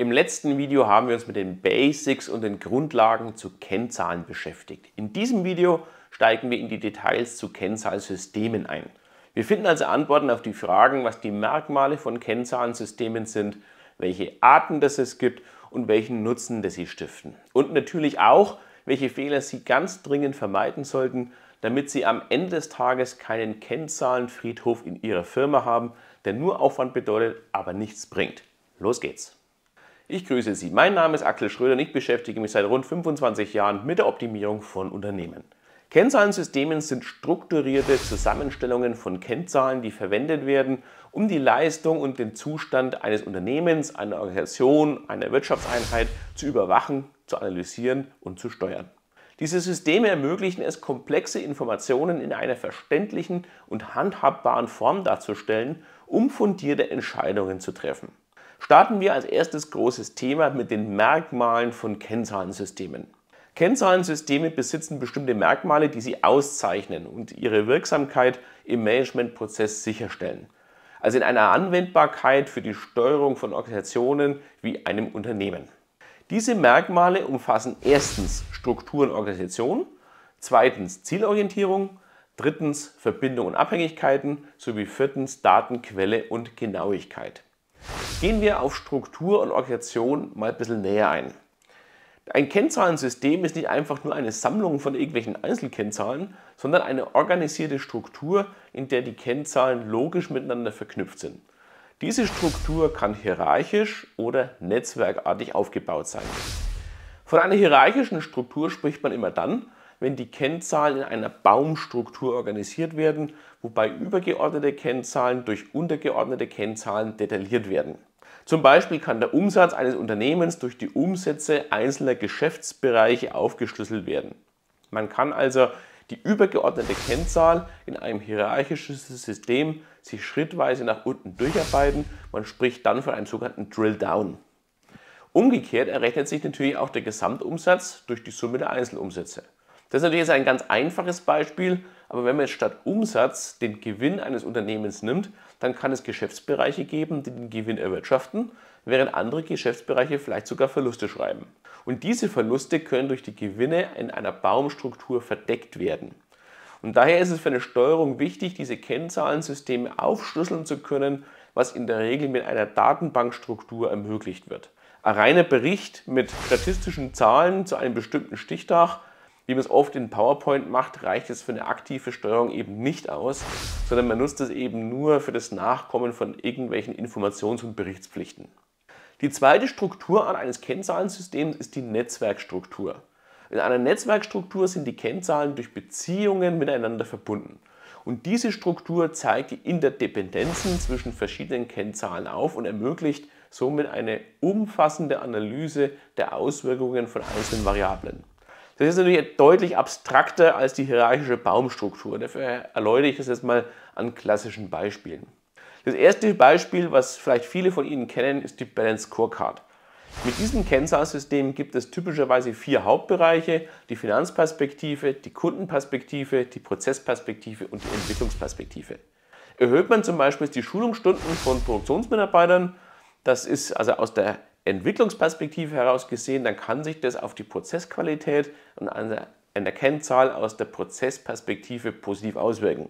Im letzten Video haben wir uns mit den Basics und den Grundlagen zu Kennzahlen beschäftigt. In diesem Video steigen wir in die Details zu Kennzahlsystemen ein. Wir finden also Antworten auf die Fragen, was die Merkmale von Kennzahlensystemen sind, welche Arten das es gibt und welchen Nutzen das sie stiften. Und natürlich auch, welche Fehler Sie ganz dringend vermeiden sollten, damit Sie am Ende des Tages keinen Kennzahlenfriedhof in Ihrer Firma haben, der nur Aufwand bedeutet, aber nichts bringt. Los geht's! Ich grüße Sie. Mein Name ist Axel Schröder und ich beschäftige mich seit rund 25 Jahren mit der Optimierung von Unternehmen. Kennzahlensystemen sind strukturierte Zusammenstellungen von Kennzahlen, die verwendet werden, um die Leistung und den Zustand eines Unternehmens, einer Organisation, einer Wirtschaftseinheit zu überwachen, zu analysieren und zu steuern. Diese Systeme ermöglichen es, komplexe Informationen in einer verständlichen und handhabbaren Form darzustellen, um fundierte Entscheidungen zu treffen. Starten wir als erstes großes Thema mit den Merkmalen von Kennzahlensystemen. Kennzahlensysteme besitzen bestimmte Merkmale, die sie auszeichnen und ihre Wirksamkeit im Managementprozess sicherstellen. Also in einer Anwendbarkeit für die Steuerung von Organisationen wie einem Unternehmen. Diese Merkmale umfassen erstens Struktur und Organisation, zweitens Zielorientierung, drittens Verbindung und Abhängigkeiten sowie viertens Datenquelle und Genauigkeit. Gehen wir auf Struktur und Organisation mal ein bisschen näher ein. Ein Kennzahlensystem ist nicht einfach nur eine Sammlung von irgendwelchen Einzelkennzahlen, sondern eine organisierte Struktur, in der die Kennzahlen logisch miteinander verknüpft sind. Diese Struktur kann hierarchisch oder netzwerkartig aufgebaut sein. Von einer hierarchischen Struktur spricht man immer dann, wenn die Kennzahlen in einer Baumstruktur organisiert werden, wobei übergeordnete Kennzahlen durch untergeordnete Kennzahlen detailliert werden. Zum Beispiel kann der Umsatz eines Unternehmens durch die Umsätze einzelner Geschäftsbereiche aufgeschlüsselt werden. Man kann also die übergeordnete Kennzahl in einem hierarchischen System sich schrittweise nach unten durcharbeiten. Man spricht dann von einem sogenannten Drill-Down. Umgekehrt errechnet sich natürlich auch der Gesamtumsatz durch die Summe der Einzelumsätze. Das ist natürlich jetzt ein ganz einfaches Beispiel, aber wenn man jetzt statt Umsatz den Gewinn eines Unternehmens nimmt, dann kann es Geschäftsbereiche geben, die den Gewinn erwirtschaften, während andere Geschäftsbereiche vielleicht sogar Verluste schreiben. Und diese Verluste können durch die Gewinne in einer Baumstruktur verdeckt werden. Und daher ist es für eine Steuerung wichtig, diese Kennzahlensysteme aufschlüsseln zu können, was in der Regel mit einer Datenbankstruktur ermöglicht wird. Ein reiner Bericht mit statistischen Zahlen zu einem bestimmten Stichtag wie man es oft in PowerPoint macht, reicht es für eine aktive Steuerung eben nicht aus, sondern man nutzt es eben nur für das Nachkommen von irgendwelchen Informations- und Berichtspflichten. Die zweite Strukturart eines Kennzahlensystems ist die Netzwerkstruktur. In einer Netzwerkstruktur sind die Kennzahlen durch Beziehungen miteinander verbunden. Und diese Struktur zeigt die Interdependenzen zwischen verschiedenen Kennzahlen auf und ermöglicht somit eine umfassende Analyse der Auswirkungen von einzelnen Variablen. Das ist natürlich deutlich abstrakter als die hierarchische Baumstruktur. Dafür erläutere ich das jetzt mal an klassischen Beispielen. Das erste Beispiel, was vielleicht viele von Ihnen kennen, ist die Balance Scorecard. Mit diesem Kennzahlsystem gibt es typischerweise vier Hauptbereiche, die Finanzperspektive, die Kundenperspektive, die Prozessperspektive und die Entwicklungsperspektive. Erhöht man zum Beispiel die Schulungsstunden von Produktionsmitarbeitern, das ist also aus der Entwicklungsperspektive heraus gesehen, dann kann sich das auf die Prozessqualität und an der Kennzahl aus der Prozessperspektive positiv auswirken.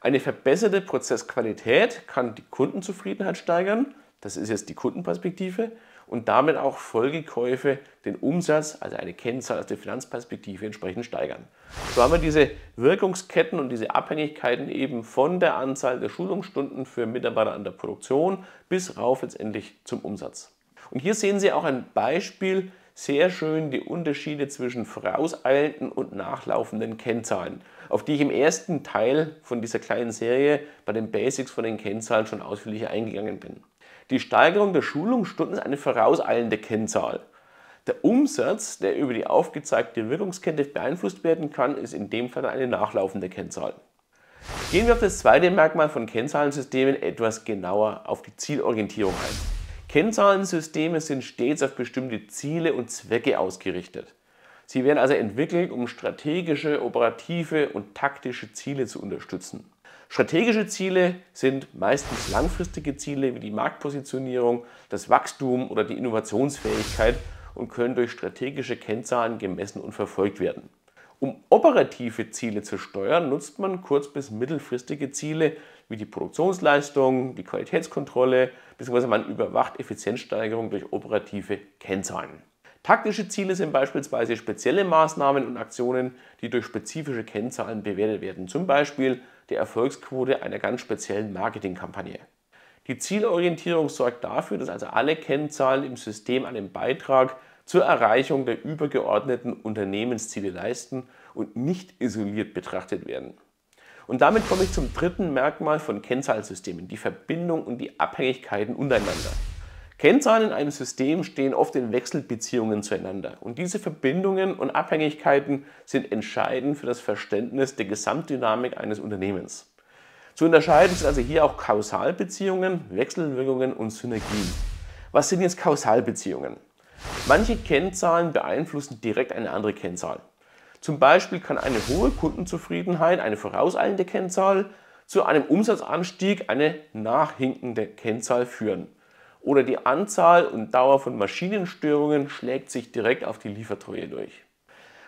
Eine verbesserte Prozessqualität kann die Kundenzufriedenheit steigern, das ist jetzt die Kundenperspektive, und damit auch Folgekäufe den Umsatz, also eine Kennzahl aus der Finanzperspektive entsprechend steigern. So haben wir diese Wirkungsketten und diese Abhängigkeiten eben von der Anzahl der Schulungsstunden für Mitarbeiter an der Produktion bis rauf letztendlich zum Umsatz. Und hier sehen Sie auch ein Beispiel, sehr schön die Unterschiede zwischen vorauseilenden und nachlaufenden Kennzahlen, auf die ich im ersten Teil von dieser kleinen Serie bei den Basics von den Kennzahlen schon ausführlich eingegangen bin. Die Steigerung der Schulungsstunden ist eine vorauseilende Kennzahl. Der Umsatz, der über die aufgezeigte Wirkungskette beeinflusst werden kann, ist in dem Fall eine nachlaufende Kennzahl. Gehen wir auf das zweite Merkmal von Kennzahlensystemen etwas genauer auf die Zielorientierung ein. Kennzahlensysteme sind stets auf bestimmte Ziele und Zwecke ausgerichtet. Sie werden also entwickelt, um strategische, operative und taktische Ziele zu unterstützen. Strategische Ziele sind meistens langfristige Ziele wie die Marktpositionierung, das Wachstum oder die Innovationsfähigkeit und können durch strategische Kennzahlen gemessen und verfolgt werden. Um operative Ziele zu steuern, nutzt man kurz- bis mittelfristige Ziele wie die Produktionsleistung, die Qualitätskontrolle, bzw. man überwacht Effizienzsteigerung durch operative Kennzahlen. Taktische Ziele sind beispielsweise spezielle Maßnahmen und Aktionen, die durch spezifische Kennzahlen bewertet werden, zum Beispiel die Erfolgsquote einer ganz speziellen Marketingkampagne. Die Zielorientierung sorgt dafür, dass also alle Kennzahlen im System einen Beitrag zur Erreichung der übergeordneten Unternehmensziele leisten und nicht isoliert betrachtet werden. Und damit komme ich zum dritten Merkmal von Kennzahlsystemen, die Verbindung und die Abhängigkeiten untereinander. Kennzahlen in einem System stehen oft in Wechselbeziehungen zueinander und diese Verbindungen und Abhängigkeiten sind entscheidend für das Verständnis der Gesamtdynamik eines Unternehmens. Zu unterscheiden sind also hier auch Kausalbeziehungen, Wechselwirkungen und Synergien. Was sind jetzt Kausalbeziehungen? Manche Kennzahlen beeinflussen direkt eine andere Kennzahl. Zum Beispiel kann eine hohe Kundenzufriedenheit, eine vorauseilende Kennzahl, zu einem Umsatzanstieg eine nachhinkende Kennzahl führen. Oder die Anzahl und Dauer von Maschinenstörungen schlägt sich direkt auf die Liefertreue durch.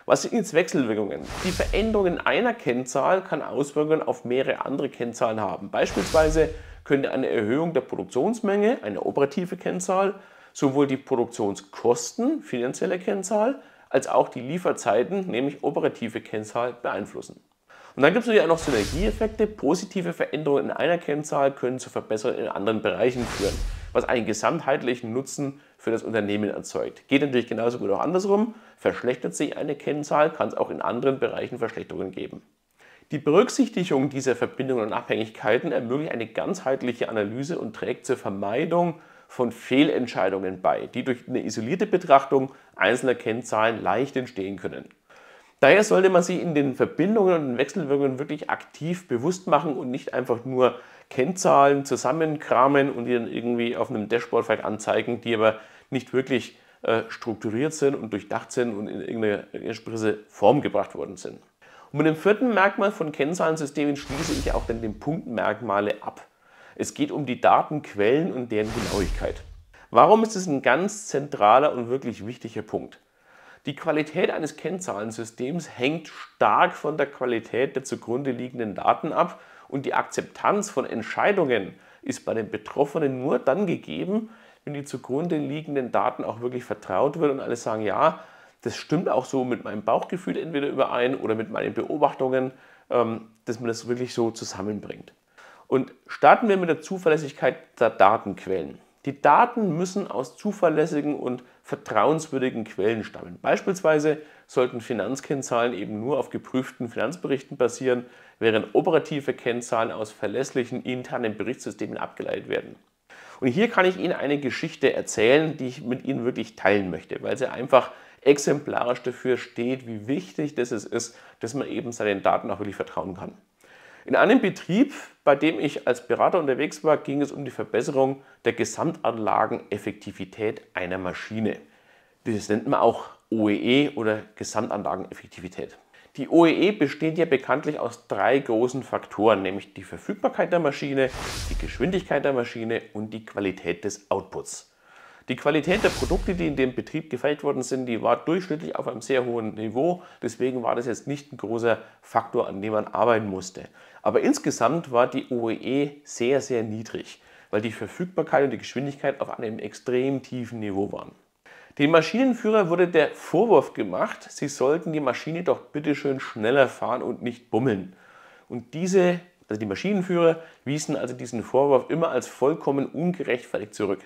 Was sind jetzt Wechselwirkungen? Die Veränderung in einer Kennzahl kann Auswirkungen auf mehrere andere Kennzahlen haben. Beispielsweise könnte eine Erhöhung der Produktionsmenge, eine operative Kennzahl, sowohl die Produktionskosten, finanzielle Kennzahl, als auch die Lieferzeiten, nämlich operative Kennzahl, beeinflussen. Und dann gibt es natürlich auch noch Synergieeffekte. Positive Veränderungen in einer Kennzahl können zu Verbesserungen in anderen Bereichen führen, was einen gesamtheitlichen Nutzen für das Unternehmen erzeugt. Geht natürlich genauso gut auch andersrum. Verschlechtert sich eine Kennzahl, kann es auch in anderen Bereichen Verschlechterungen geben. Die Berücksichtigung dieser Verbindungen und Abhängigkeiten ermöglicht eine ganzheitliche Analyse und trägt zur Vermeidung von Fehlentscheidungen bei, die durch eine isolierte Betrachtung einzelner Kennzahlen leicht entstehen können. Daher sollte man sich in den Verbindungen und den Wechselwirkungen wirklich aktiv bewusst machen und nicht einfach nur Kennzahlen zusammenkramen und die dann irgendwie auf einem Dashboard vielleicht anzeigen, die aber nicht wirklich äh, strukturiert sind und durchdacht sind und in irgendeine entsprechende Form gebracht worden sind. Und mit dem vierten Merkmal von Kennzahlensystemen schließe ich auch dann den Punktmerkmale ab. Es geht um die Datenquellen und deren Genauigkeit. Warum ist es ein ganz zentraler und wirklich wichtiger Punkt? Die Qualität eines Kennzahlensystems hängt stark von der Qualität der zugrunde liegenden Daten ab und die Akzeptanz von Entscheidungen ist bei den Betroffenen nur dann gegeben, wenn die zugrunde liegenden Daten auch wirklich vertraut wird und alle sagen, ja, das stimmt auch so mit meinem Bauchgefühl entweder überein oder mit meinen Beobachtungen, ähm, dass man das wirklich so zusammenbringt. Und starten wir mit der Zuverlässigkeit der Datenquellen. Die Daten müssen aus zuverlässigen und vertrauenswürdigen Quellen stammen. Beispielsweise sollten Finanzkennzahlen eben nur auf geprüften Finanzberichten basieren, während operative Kennzahlen aus verlässlichen internen Berichtssystemen abgeleitet werden. Und hier kann ich Ihnen eine Geschichte erzählen, die ich mit Ihnen wirklich teilen möchte, weil sie einfach exemplarisch dafür steht, wie wichtig das ist, dass man eben seinen Daten auch wirklich vertrauen kann. In einem Betrieb, bei dem ich als Berater unterwegs war, ging es um die Verbesserung der Gesamtanlageneffektivität einer Maschine. Das nennt man auch OEE e oder Gesamtanlageneffektivität. Die OEE e besteht ja bekanntlich aus drei großen Faktoren, nämlich die Verfügbarkeit der Maschine, die Geschwindigkeit der Maschine und die Qualität des Outputs. Die Qualität der Produkte, die in dem Betrieb gefällt worden sind, die war durchschnittlich auf einem sehr hohen Niveau. Deswegen war das jetzt nicht ein großer Faktor, an dem man arbeiten musste. Aber insgesamt war die OEE e sehr, sehr niedrig, weil die Verfügbarkeit und die Geschwindigkeit auf einem extrem tiefen Niveau waren. Den Maschinenführer wurde der Vorwurf gemacht, sie sollten die Maschine doch bitteschön schneller fahren und nicht bummeln. Und diese, also die Maschinenführer, wiesen also diesen Vorwurf immer als vollkommen ungerechtfertigt zurück.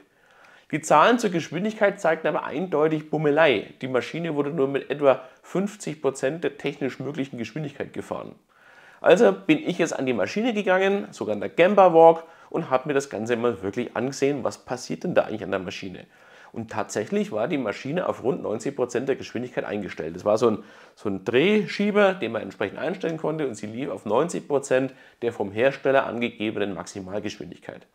Die Zahlen zur Geschwindigkeit zeigten aber eindeutig Bummelei. Die Maschine wurde nur mit etwa 50% der technisch möglichen Geschwindigkeit gefahren. Also bin ich jetzt an die Maschine gegangen, sogar an der Gamba Walk und habe mir das Ganze mal wirklich angesehen, was passiert denn da eigentlich an der Maschine. Und tatsächlich war die Maschine auf rund 90% Prozent der Geschwindigkeit eingestellt. Das war so ein, so ein Drehschieber, den man entsprechend einstellen konnte und sie lief auf 90% Prozent der vom Hersteller angegebenen Maximalgeschwindigkeit.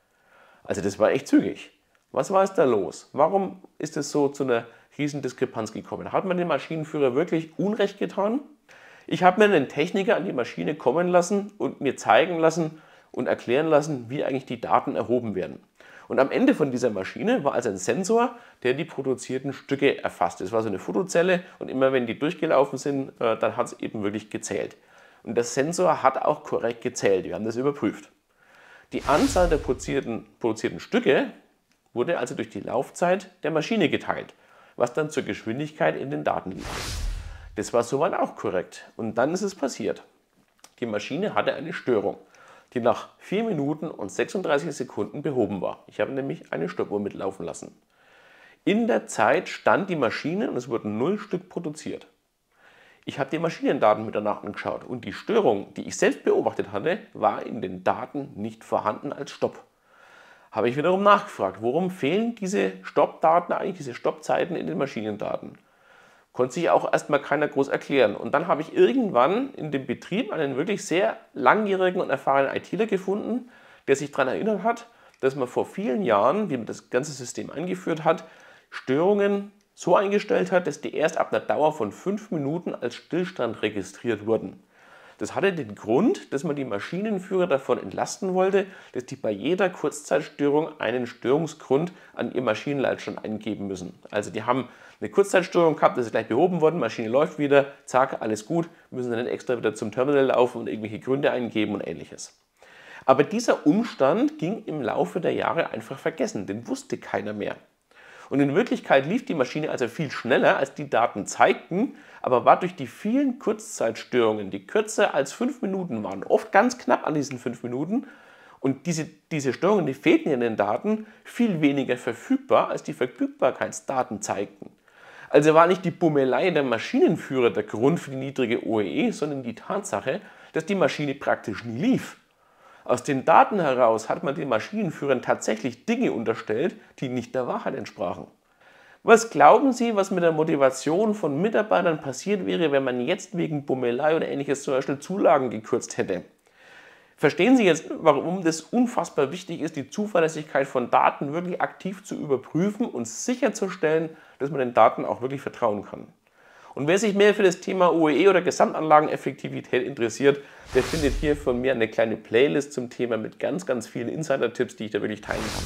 Also das war echt zügig. Was war es da los? Warum ist es so zu einer riesen Diskrepanz gekommen? Hat man dem Maschinenführer wirklich Unrecht getan? Ich habe mir einen Techniker an die Maschine kommen lassen und mir zeigen lassen und erklären lassen, wie eigentlich die Daten erhoben werden. Und am Ende von dieser Maschine war also ein Sensor, der die produzierten Stücke erfasst. Es war so eine Fotozelle und immer wenn die durchgelaufen sind, äh, dann hat es eben wirklich gezählt. Und der Sensor hat auch korrekt gezählt. Wir haben das überprüft. Die Anzahl der produzierten, produzierten Stücke wurde also durch die Laufzeit der Maschine geteilt, was dann zur Geschwindigkeit in den Daten liegt. Das war soweit auch korrekt. Und dann ist es passiert. Die Maschine hatte eine Störung, die nach 4 Minuten und 36 Sekunden behoben war. Ich habe nämlich eine Stoppuhr mitlaufen lassen. In der Zeit stand die Maschine und es wurden 0 Stück produziert. Ich habe die Maschinendaten mit danach angeschaut und die Störung, die ich selbst beobachtet hatte, war in den Daten nicht vorhanden als Stopp. Habe ich wiederum nachgefragt, warum fehlen diese Stoppdaten eigentlich, diese Stoppzeiten in den Maschinendaten? Konnte sich auch erstmal keiner groß erklären. Und dann habe ich irgendwann in dem Betrieb einen wirklich sehr langjährigen und erfahrenen ITler gefunden, der sich daran erinnert hat, dass man vor vielen Jahren, wie man das ganze System eingeführt hat, Störungen so eingestellt hat, dass die erst ab einer Dauer von fünf Minuten als Stillstand registriert wurden. Das hatte den Grund, dass man die Maschinenführer davon entlasten wollte, dass die bei jeder Kurzzeitstörung einen Störungsgrund an ihr Maschinenleitstand eingeben müssen. Also die haben eine Kurzzeitstörung gehabt, das ist gleich behoben worden, Maschine läuft wieder, zack, alles gut, müssen dann extra wieder zum Terminal laufen und irgendwelche Gründe eingeben und ähnliches. Aber dieser Umstand ging im Laufe der Jahre einfach vergessen, den wusste keiner mehr. Und in Wirklichkeit lief die Maschine also viel schneller, als die Daten zeigten, aber war durch die vielen Kurzzeitstörungen, die kürzer als fünf Minuten waren, oft ganz knapp an diesen fünf Minuten, und diese, diese Störungen, die fehlten in den Daten, viel weniger verfügbar, als die Verfügbarkeitsdaten zeigten. Also war nicht die Bummelei der Maschinenführer der Grund für die niedrige OEE, e, sondern die Tatsache, dass die Maschine praktisch nie lief. Aus den Daten heraus hat man den Maschinenführern tatsächlich Dinge unterstellt, die nicht der Wahrheit entsprachen. Was glauben Sie, was mit der Motivation von Mitarbeitern passiert wäre, wenn man jetzt wegen Bummelei oder ähnliches zum Beispiel Zulagen gekürzt hätte? Verstehen Sie jetzt, warum das unfassbar wichtig ist, die Zuverlässigkeit von Daten wirklich aktiv zu überprüfen und sicherzustellen, dass man den Daten auch wirklich vertrauen kann. Und wer sich mehr für das Thema OEE oder Gesamtanlageneffektivität interessiert, der findet hier von mir eine kleine Playlist zum Thema mit ganz, ganz vielen Insider-Tipps, die ich da wirklich teilen kann.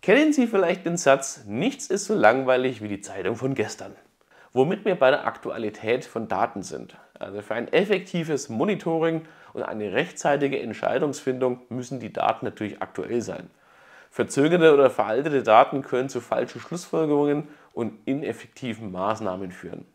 Kennen Sie vielleicht den Satz, nichts ist so langweilig wie die Zeitung von gestern? Womit wir bei der Aktualität von Daten sind. Also für ein effektives Monitoring und eine rechtzeitige Entscheidungsfindung müssen die Daten natürlich aktuell sein. Verzögerte oder veraltete Daten können zu falschen Schlussfolgerungen und ineffektiven Maßnahmen führen.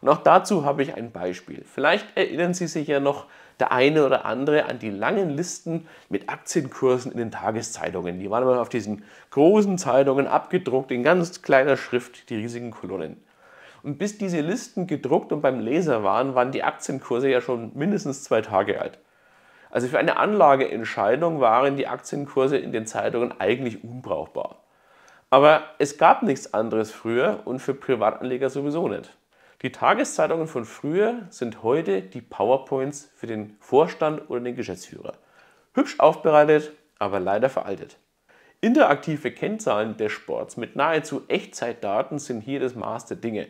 Und auch dazu habe ich ein Beispiel. Vielleicht erinnern Sie sich ja noch der eine oder andere an die langen Listen mit Aktienkursen in den Tageszeitungen. Die waren immer auf diesen großen Zeitungen abgedruckt in ganz kleiner Schrift, die riesigen Kolonnen. Und bis diese Listen gedruckt und beim Leser waren, waren die Aktienkurse ja schon mindestens zwei Tage alt. Also für eine Anlageentscheidung waren die Aktienkurse in den Zeitungen eigentlich unbrauchbar. Aber es gab nichts anderes früher und für Privatanleger sowieso nicht. Die Tageszeitungen von früher sind heute die PowerPoints für den Vorstand oder den Geschäftsführer. Hübsch aufbereitet, aber leider veraltet. Interaktive Kennzahlen-Dashboards mit nahezu Echtzeitdaten sind hier das Maß der Dinge.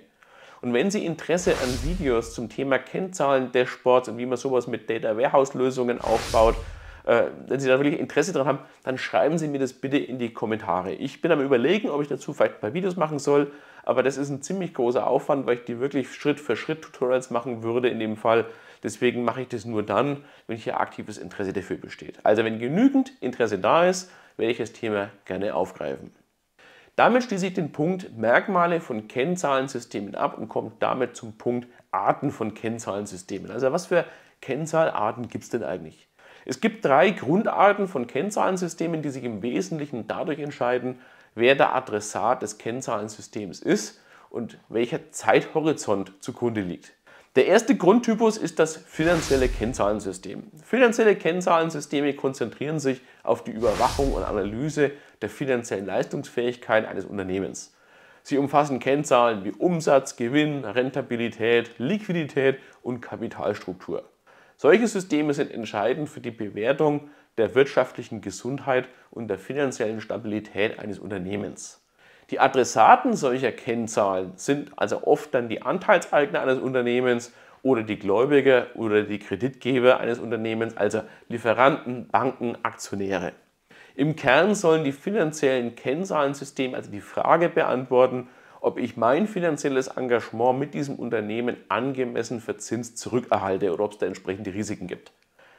Und wenn Sie Interesse an Videos zum Thema Kennzahlen, Dashboards und wie man sowas mit Data Warehouse Lösungen aufbaut, äh, wenn Sie da wirklich Interesse dran haben, dann schreiben Sie mir das bitte in die Kommentare. Ich bin am überlegen, ob ich dazu vielleicht ein paar Videos machen soll, aber das ist ein ziemlich großer Aufwand, weil ich die wirklich Schritt für Schritt Tutorials machen würde in dem Fall. Deswegen mache ich das nur dann, wenn hier aktives Interesse dafür besteht. Also wenn genügend Interesse da ist, werde ich das Thema gerne aufgreifen. Damit schließe ich den Punkt Merkmale von Kennzahlensystemen ab und komme damit zum Punkt Arten von Kennzahlensystemen. Also was für Kennzahlarten gibt es denn eigentlich? Es gibt drei Grundarten von Kennzahlensystemen, die sich im Wesentlichen dadurch entscheiden, wer der Adressat des Kennzahlensystems ist und welcher Zeithorizont zugrunde liegt. Der erste Grundtypus ist das finanzielle Kennzahlensystem. Finanzielle Kennzahlensysteme konzentrieren sich auf die Überwachung und Analyse der finanziellen Leistungsfähigkeit eines Unternehmens. Sie umfassen Kennzahlen wie Umsatz, Gewinn, Rentabilität, Liquidität und Kapitalstruktur. Solche Systeme sind entscheidend für die Bewertung der wirtschaftlichen Gesundheit und der finanziellen Stabilität eines Unternehmens. Die Adressaten solcher Kennzahlen sind also oft dann die Anteilseigner eines Unternehmens oder die Gläubiger oder die Kreditgeber eines Unternehmens, also Lieferanten, Banken, Aktionäre. Im Kern sollen die finanziellen Kennzahlensysteme also die Frage beantworten, ob ich mein finanzielles Engagement mit diesem Unternehmen angemessen für Zins zurückerhalte oder ob es da entsprechende Risiken gibt.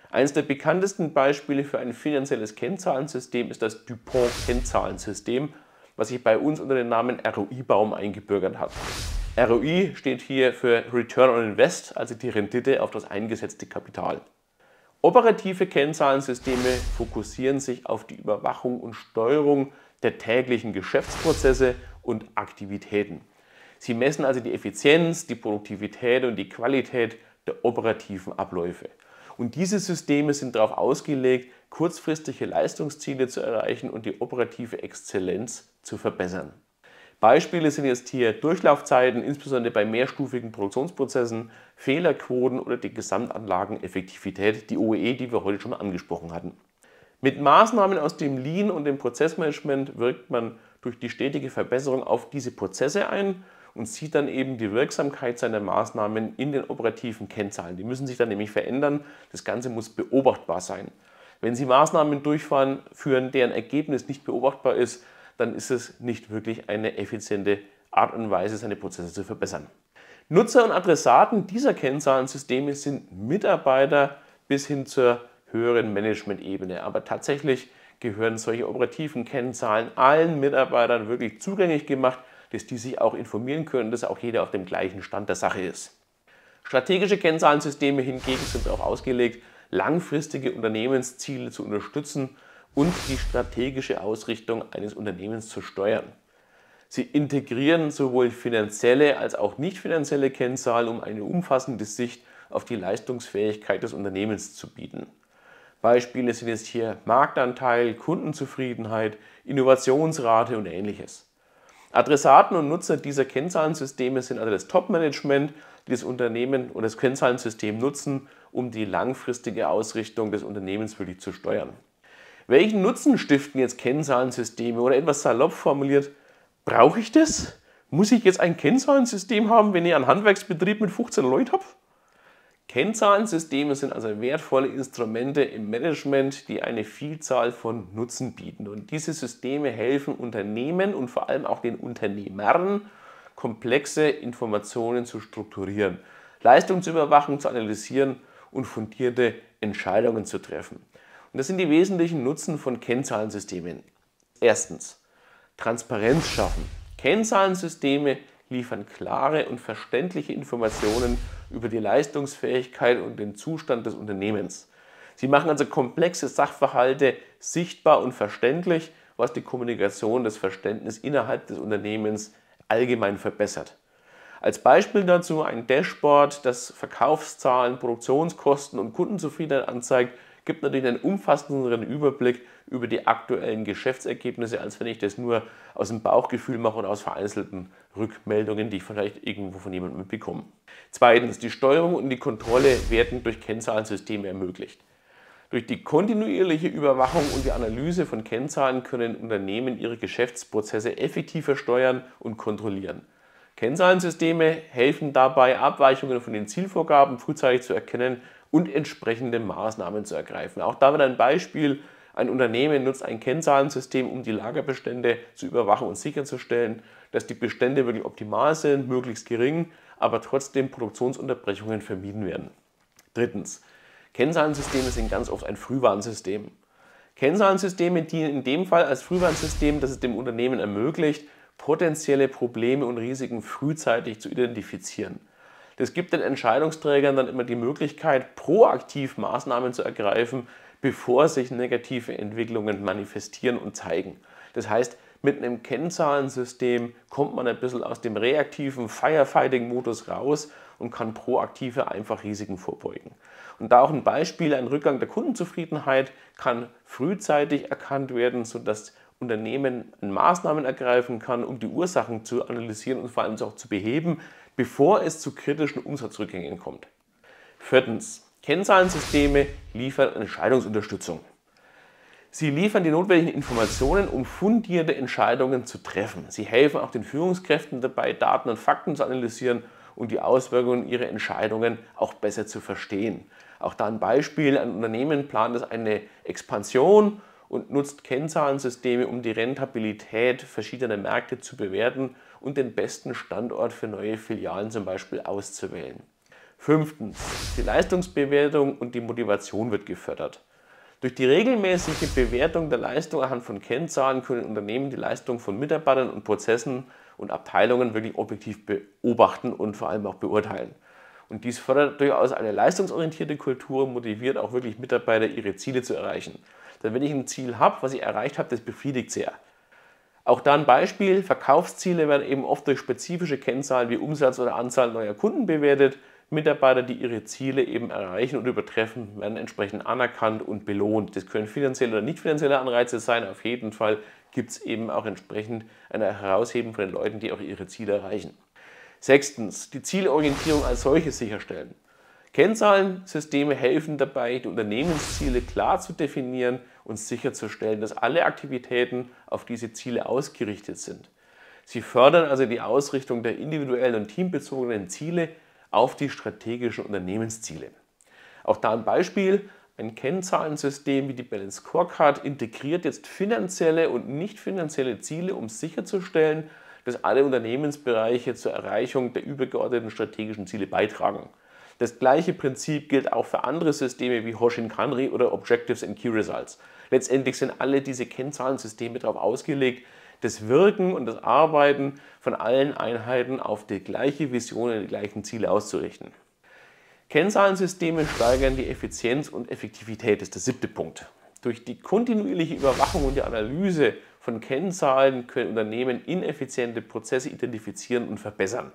Eines der bekanntesten Beispiele für ein finanzielles Kennzahlensystem ist das Dupont-Kennzahlensystem, was sich bei uns unter dem Namen ROI-Baum eingebürgert hat. ROI steht hier für Return on Invest, also die Rendite auf das eingesetzte Kapital. Operative Kennzahlensysteme fokussieren sich auf die Überwachung und Steuerung der täglichen Geschäftsprozesse und Aktivitäten. Sie messen also die Effizienz, die Produktivität und die Qualität der operativen Abläufe. Und diese Systeme sind darauf ausgelegt, kurzfristige Leistungsziele zu erreichen und die operative Exzellenz zu verbessern. Beispiele sind jetzt hier Durchlaufzeiten, insbesondere bei mehrstufigen Produktionsprozessen, Fehlerquoten oder die Gesamtanlageneffektivität, die OEE, die wir heute schon mal angesprochen hatten. Mit Maßnahmen aus dem Lean und dem Prozessmanagement wirkt man durch die stetige Verbesserung auf diese Prozesse ein und sieht dann eben die Wirksamkeit seiner Maßnahmen in den operativen Kennzahlen. Die müssen sich dann nämlich verändern. Das Ganze muss beobachtbar sein. Wenn Sie Maßnahmen durchführen, deren Ergebnis nicht beobachtbar ist, dann ist es nicht wirklich eine effiziente Art und Weise, seine Prozesse zu verbessern. Nutzer und Adressaten dieser Kennzahlensysteme sind Mitarbeiter bis hin zur höheren Management-Ebene. Aber tatsächlich gehören solche operativen Kennzahlen allen Mitarbeitern wirklich zugänglich gemacht, dass die sich auch informieren können, dass auch jeder auf dem gleichen Stand der Sache ist. Strategische Kennzahlensysteme hingegen sind auch ausgelegt, langfristige Unternehmensziele zu unterstützen und die strategische Ausrichtung eines Unternehmens zu steuern. Sie integrieren sowohl finanzielle als auch nicht finanzielle Kennzahlen, um eine umfassende Sicht auf die Leistungsfähigkeit des Unternehmens zu bieten. Beispiele sind jetzt hier Marktanteil, Kundenzufriedenheit, Innovationsrate und ähnliches. Adressaten und Nutzer dieser Kennzahlensysteme sind also das Top-Management, die das Unternehmen oder das Kennzahlensystem nutzen, um die langfristige Ausrichtung des Unternehmens wirklich zu steuern. Welchen Nutzen stiften jetzt Kennzahlensysteme? Oder etwas salopp formuliert, brauche ich das? Muss ich jetzt ein Kennzahlensystem haben, wenn ich einen Handwerksbetrieb mit 15 Leuten habe? Kennzahlensysteme sind also wertvolle Instrumente im Management, die eine Vielzahl von Nutzen bieten. Und diese Systeme helfen Unternehmen und vor allem auch den Unternehmern, komplexe Informationen zu strukturieren, Leistung zu überwachen, zu analysieren und fundierte Entscheidungen zu treffen. Und das sind die wesentlichen Nutzen von Kennzahlensystemen. Erstens, Transparenz schaffen. Kennzahlensysteme liefern klare und verständliche Informationen über die Leistungsfähigkeit und den Zustand des Unternehmens. Sie machen also komplexe Sachverhalte sichtbar und verständlich, was die Kommunikation, das Verständnis innerhalb des Unternehmens allgemein verbessert. Als Beispiel dazu ein Dashboard, das Verkaufszahlen, Produktionskosten und Kundenzufriedenheit anzeigt gibt natürlich einen umfassenderen Überblick über die aktuellen Geschäftsergebnisse, als wenn ich das nur aus dem Bauchgefühl mache und aus vereinzelten Rückmeldungen, die ich vielleicht irgendwo von jemandem mitbekomme. Zweitens, die Steuerung und die Kontrolle werden durch Kennzahlensysteme ermöglicht. Durch die kontinuierliche Überwachung und die Analyse von Kennzahlen können Unternehmen ihre Geschäftsprozesse effektiver steuern und kontrollieren. Kennzahlensysteme helfen dabei, Abweichungen von den Zielvorgaben frühzeitig zu erkennen und entsprechende Maßnahmen zu ergreifen. Auch da wieder ein Beispiel. Ein Unternehmen nutzt ein Kennzahlensystem, um die Lagerbestände zu überwachen und sicherzustellen, dass die Bestände wirklich optimal sind, möglichst gering, aber trotzdem Produktionsunterbrechungen vermieden werden. Drittens, Kennzahlensysteme sind ganz oft ein Frühwarnsystem. Kennzahlensysteme dienen in dem Fall als Frühwarnsystem, das es dem Unternehmen ermöglicht, potenzielle Probleme und Risiken frühzeitig zu identifizieren. Das gibt den Entscheidungsträgern dann immer die Möglichkeit, proaktiv Maßnahmen zu ergreifen, bevor sich negative Entwicklungen manifestieren und zeigen. Das heißt, mit einem Kennzahlensystem kommt man ein bisschen aus dem reaktiven Firefighting-Modus raus und kann proaktive einfach Risiken vorbeugen. Und da auch ein Beispiel, ein Rückgang der Kundenzufriedenheit kann frühzeitig erkannt werden, sodass Unternehmen Maßnahmen ergreifen kann, um die Ursachen zu analysieren und vor allem auch zu beheben, bevor es zu kritischen Umsatzrückgängen kommt. Viertens. Kennzahlensysteme liefern Entscheidungsunterstützung. Sie liefern die notwendigen Informationen, um fundierte Entscheidungen zu treffen. Sie helfen auch den Führungskräften dabei, Daten und Fakten zu analysieren und die Auswirkungen ihrer Entscheidungen auch besser zu verstehen. Auch da ein Beispiel, ein Unternehmen plant es eine Expansion und nutzt Kennzahlensysteme, um die Rentabilität verschiedener Märkte zu bewerten und den besten Standort für neue Filialen zum Beispiel auszuwählen. Fünftens, die Leistungsbewertung und die Motivation wird gefördert. Durch die regelmäßige Bewertung der Leistung anhand von Kennzahlen können Unternehmen die Leistung von Mitarbeitern und Prozessen und Abteilungen wirklich objektiv beobachten und vor allem auch beurteilen. Und dies fördert durchaus eine leistungsorientierte Kultur, und motiviert auch wirklich Mitarbeiter, ihre Ziele zu erreichen. Denn wenn ich ein Ziel habe, was ich erreicht habe, das befriedigt sehr. Auch da ein Beispiel, Verkaufsziele werden eben oft durch spezifische Kennzahlen wie Umsatz oder Anzahl neuer Kunden bewertet. Mitarbeiter, die ihre Ziele eben erreichen und übertreffen, werden entsprechend anerkannt und belohnt. Das können finanzielle oder nicht finanzielle Anreize sein. Auf jeden Fall gibt es eben auch entsprechend ein Herausheben von den Leuten, die auch ihre Ziele erreichen. Sechstens, die Zielorientierung als solche sicherstellen. Kennzahlensysteme helfen dabei, die Unternehmensziele klar zu definieren und sicherzustellen, dass alle Aktivitäten auf diese Ziele ausgerichtet sind. Sie fördern also die Ausrichtung der individuellen und teambezogenen Ziele auf die strategischen Unternehmensziele. Auch da ein Beispiel, ein Kennzahlensystem wie die Balance Scorecard integriert jetzt finanzielle und nicht finanzielle Ziele, um sicherzustellen, dass alle Unternehmensbereiche zur Erreichung der übergeordneten strategischen Ziele beitragen. Das gleiche Prinzip gilt auch für andere Systeme wie Hoshin Kanri oder Objectives and Key Results. Letztendlich sind alle diese Kennzahlensysteme darauf ausgelegt, das Wirken und das Arbeiten von allen Einheiten auf die gleiche Vision und die gleichen Ziele auszurichten. Kennzahlensysteme steigern die Effizienz und Effektivität, das ist der siebte Punkt. Durch die kontinuierliche Überwachung und die Analyse von Kennzahlen können Unternehmen ineffiziente Prozesse identifizieren und verbessern.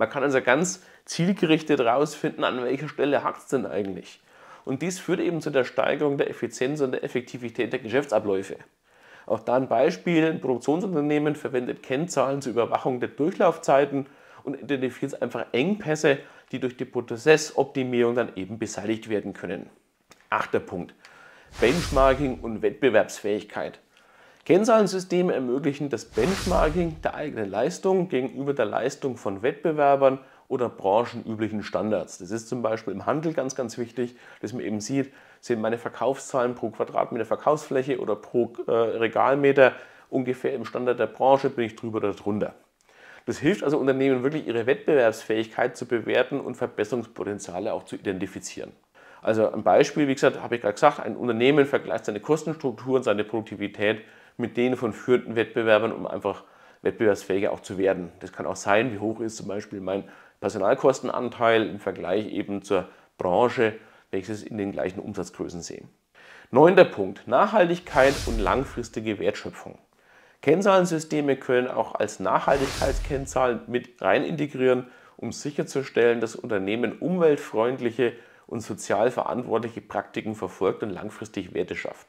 Man kann also ganz zielgerichtet herausfinden, an welcher Stelle hakt es denn eigentlich. Und dies führt eben zu der Steigerung der Effizienz und der Effektivität der Geschäftsabläufe. Auch da ein Beispiel, ein Produktionsunternehmen verwendet Kennzahlen zur Überwachung der Durchlaufzeiten und identifiziert einfach Engpässe, die durch die Prozessoptimierung dann eben beseitigt werden können. Achter Punkt. Benchmarking und Wettbewerbsfähigkeit. Kennzahlensysteme ermöglichen das Benchmarking der eigenen Leistung gegenüber der Leistung von Wettbewerbern oder branchenüblichen Standards. Das ist zum Beispiel im Handel ganz, ganz wichtig, dass man eben sieht, sind meine Verkaufszahlen pro Quadratmeter Verkaufsfläche oder pro äh, Regalmeter ungefähr im Standard der Branche, bin ich drüber oder drunter. Das hilft also Unternehmen wirklich, ihre Wettbewerbsfähigkeit zu bewerten und Verbesserungspotenziale auch zu identifizieren. Also ein Beispiel, wie gesagt, habe ich gerade gesagt, ein Unternehmen vergleicht seine Kostenstruktur und seine Produktivität mit denen von führenden Wettbewerbern, um einfach wettbewerbsfähiger auch zu werden. Das kann auch sein, wie hoch ist zum Beispiel mein Personalkostenanteil im Vergleich eben zur Branche, welches in den gleichen Umsatzgrößen sehen. Neunter Punkt, Nachhaltigkeit und langfristige Wertschöpfung. Kennzahlensysteme können auch als Nachhaltigkeitskennzahlen mit rein integrieren, um sicherzustellen, dass Unternehmen umweltfreundliche und sozial verantwortliche Praktiken verfolgt und langfristig Werte schafft.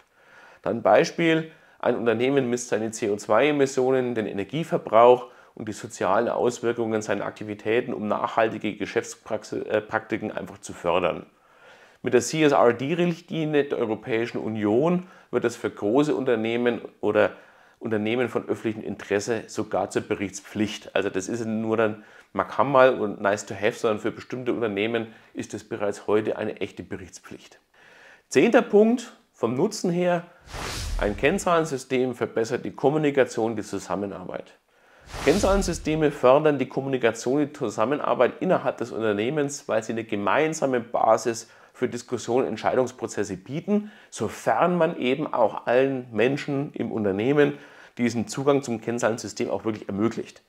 Dann Beispiel, ein Unternehmen misst seine CO2-Emissionen, den Energieverbrauch und die sozialen Auswirkungen seiner Aktivitäten, um nachhaltige Geschäftspraktiken äh, einfach zu fördern. Mit der CSRD-Richtlinie der Europäischen Union wird es für große Unternehmen oder Unternehmen von öffentlichem Interesse sogar zur Berichtspflicht. Also das ist nur dann, man kann mal und nice to have, sondern für bestimmte Unternehmen ist es bereits heute eine echte Berichtspflicht. Zehnter Punkt vom Nutzen her, ein Kennzahlensystem verbessert die Kommunikation, die Zusammenarbeit. Kennzahlensysteme fördern die Kommunikation, die Zusammenarbeit innerhalb des Unternehmens, weil sie eine gemeinsame Basis für Diskussionen, und Entscheidungsprozesse bieten, sofern man eben auch allen Menschen im Unternehmen diesen Zugang zum Kennzahlensystem auch wirklich ermöglicht.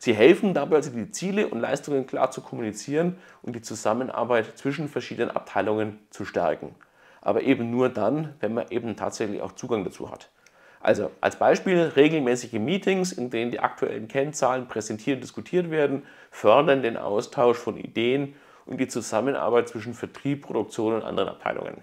Sie helfen dabei, also die Ziele und Leistungen klar zu kommunizieren und die Zusammenarbeit zwischen verschiedenen Abteilungen zu stärken aber eben nur dann, wenn man eben tatsächlich auch Zugang dazu hat. Also als Beispiel regelmäßige Meetings, in denen die aktuellen Kennzahlen präsentiert und diskutiert werden, fördern den Austausch von Ideen und die Zusammenarbeit zwischen Vertrieb, Produktion und anderen Abteilungen.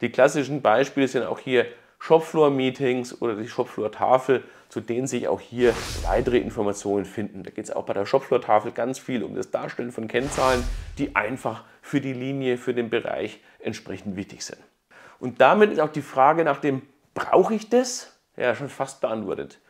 Die klassischen Beispiele sind auch hier Shopfloor-Meetings oder die Shopfloor-Tafel, zu denen sich auch hier weitere Informationen finden. Da geht es auch bei der Shopfloor-Tafel ganz viel um das Darstellen von Kennzahlen, die einfach für die Linie, für den Bereich entsprechend wichtig sind. Und damit ist auch die Frage nach dem, brauche ich das? Ja, schon fast beantwortet.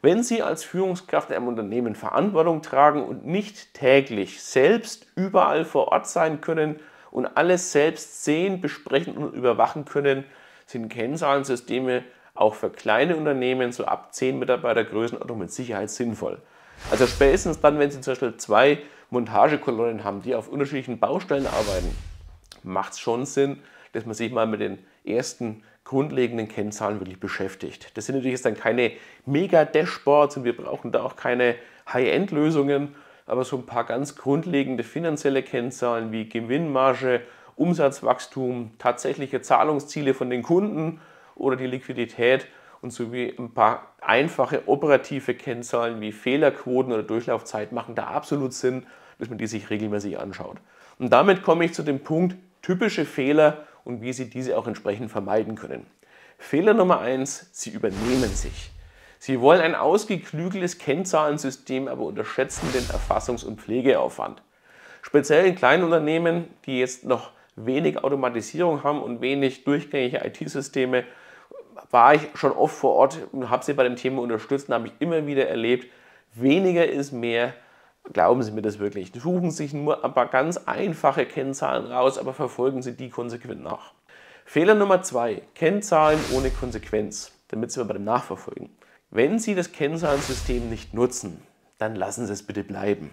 Wenn Sie als Führungskraft in einem Unternehmen Verantwortung tragen und nicht täglich selbst überall vor Ort sein können und alles selbst sehen, besprechen und überwachen können, sind Kennzahlensysteme auch für kleine Unternehmen, so ab 10 Mitarbeiter Größenordnung, mit Sicherheit sinnvoll. Also spätestens dann, wenn Sie zum Beispiel zwei Montagekolonnen haben, die auf unterschiedlichen Baustellen arbeiten, macht es schon Sinn, dass man sich mal mit den ersten grundlegenden Kennzahlen wirklich beschäftigt. Das sind natürlich jetzt dann keine Mega-Dashboards und wir brauchen da auch keine High-End-Lösungen, aber so ein paar ganz grundlegende finanzielle Kennzahlen wie Gewinnmarge, Umsatzwachstum, tatsächliche Zahlungsziele von den Kunden oder die Liquidität und sowie ein paar einfache operative Kennzahlen wie Fehlerquoten oder Durchlaufzeit machen da absolut Sinn, dass man die sich regelmäßig anschaut. Und damit komme ich zu dem Punkt, typische Fehler und wie Sie diese auch entsprechend vermeiden können. Fehler Nummer eins: Sie übernehmen sich. Sie wollen ein ausgeklügeltes Kennzahlensystem, aber unterschätzen den Erfassungs- und Pflegeaufwand. Speziell in kleinen Unternehmen, die jetzt noch wenig Automatisierung haben und wenig durchgängige IT-Systeme, war ich schon oft vor Ort und habe sie bei dem Thema unterstützt und habe ich immer wieder erlebt, weniger ist mehr Glauben Sie mir das wirklich. Suchen Sie sich nur ein paar ganz einfache Kennzahlen raus, aber verfolgen Sie die konsequent nach. Fehler Nummer zwei: Kennzahlen ohne Konsequenz, damit sind bei dem Nachverfolgen. Wenn Sie das Kennzahlensystem nicht nutzen, dann lassen Sie es bitte bleiben.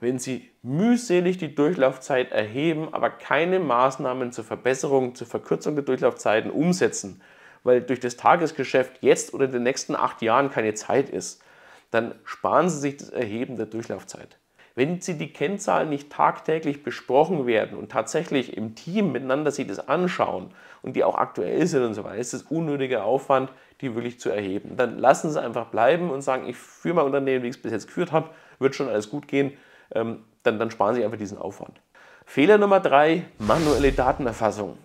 Wenn Sie mühselig die Durchlaufzeit erheben, aber keine Maßnahmen zur Verbesserung, zur Verkürzung der Durchlaufzeiten umsetzen, weil durch das Tagesgeschäft jetzt oder in den nächsten acht Jahren keine Zeit ist, dann sparen Sie sich das Erheben der Durchlaufzeit. Wenn Sie die Kennzahlen nicht tagtäglich besprochen werden und tatsächlich im Team miteinander sich das anschauen und die auch aktuell sind und so weiter, ist es unnötiger Aufwand, die wirklich zu erheben. Dann lassen Sie es einfach bleiben und sagen, ich führe mein Unternehmen, wie ich es bis jetzt geführt habe, wird schon alles gut gehen. Ähm, dann, dann sparen Sie einfach diesen Aufwand. Fehler Nummer drei, manuelle Datenerfassung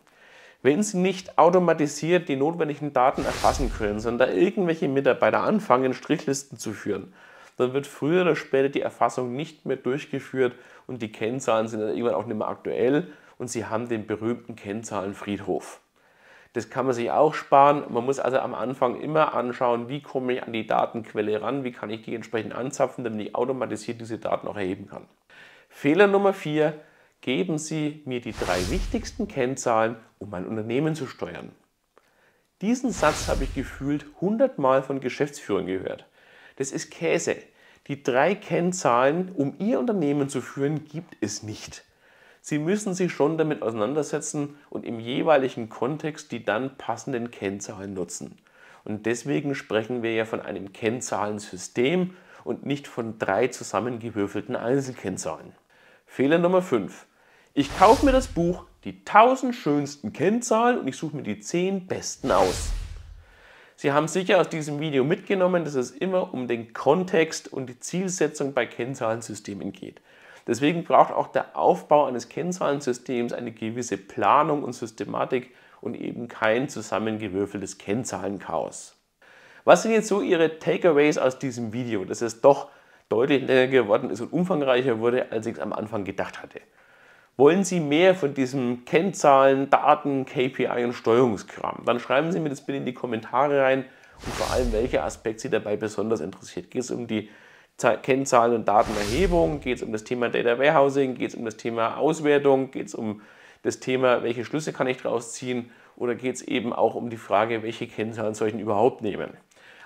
wenn Sie nicht automatisiert die notwendigen Daten erfassen können, sondern da irgendwelche Mitarbeiter anfangen, Strichlisten zu führen, dann wird früher oder später die Erfassung nicht mehr durchgeführt und die Kennzahlen sind dann irgendwann auch nicht mehr aktuell und Sie haben den berühmten Kennzahlenfriedhof. Das kann man sich auch sparen. Man muss also am Anfang immer anschauen, wie komme ich an die Datenquelle ran, wie kann ich die entsprechend anzapfen, damit ich automatisiert diese Daten auch erheben kann. Fehler Nummer 4, Geben Sie mir die drei wichtigsten Kennzahlen, um mein Unternehmen zu steuern. Diesen Satz habe ich gefühlt hundertmal von Geschäftsführern gehört. Das ist Käse. Die drei Kennzahlen, um Ihr Unternehmen zu führen, gibt es nicht. Sie müssen sich schon damit auseinandersetzen und im jeweiligen Kontext die dann passenden Kennzahlen nutzen. Und deswegen sprechen wir ja von einem Kennzahlensystem und nicht von drei zusammengewürfelten Einzelkennzahlen. Fehler Nummer 5. Ich kaufe mir das Buch Die 1000 schönsten Kennzahlen und ich suche mir die 10 besten aus. Sie haben sicher aus diesem Video mitgenommen, dass es immer um den Kontext und die Zielsetzung bei Kennzahlensystemen geht. Deswegen braucht auch der Aufbau eines Kennzahlensystems eine gewisse Planung und Systematik und eben kein zusammengewürfeltes Kennzahlenchaos. Was sind jetzt so Ihre Takeaways aus diesem Video, dass es doch deutlich länger geworden ist und umfangreicher wurde, als ich es am Anfang gedacht hatte? Wollen Sie mehr von diesem Kennzahlen, Daten, KPI und Steuerungskram? Dann schreiben Sie mir das bitte in die Kommentare rein und vor allem, welcher Aspekt Sie dabei besonders interessiert. Geht es um die Kennzahlen und Datenerhebung? Geht es um das Thema Data Warehousing? Geht es um das Thema Auswertung? Geht es um das Thema, welche Schlüsse kann ich daraus ziehen? Oder geht es eben auch um die Frage, welche Kennzahlen soll ich denn überhaupt nehmen?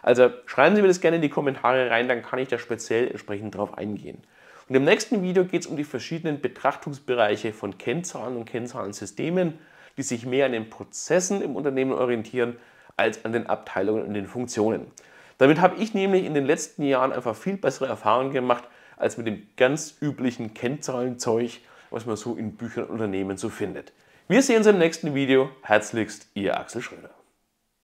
Also schreiben Sie mir das gerne in die Kommentare rein, dann kann ich da speziell entsprechend drauf eingehen. Und im nächsten Video geht es um die verschiedenen Betrachtungsbereiche von Kennzahlen und Kennzahlensystemen, die sich mehr an den Prozessen im Unternehmen orientieren als an den Abteilungen und den Funktionen. Damit habe ich nämlich in den letzten Jahren einfach viel bessere Erfahrungen gemacht als mit dem ganz üblichen Kennzahlenzeug, was man so in Büchern und Unternehmen so findet. Wir sehen uns im nächsten Video. Herzlichst, Ihr Axel Schröder.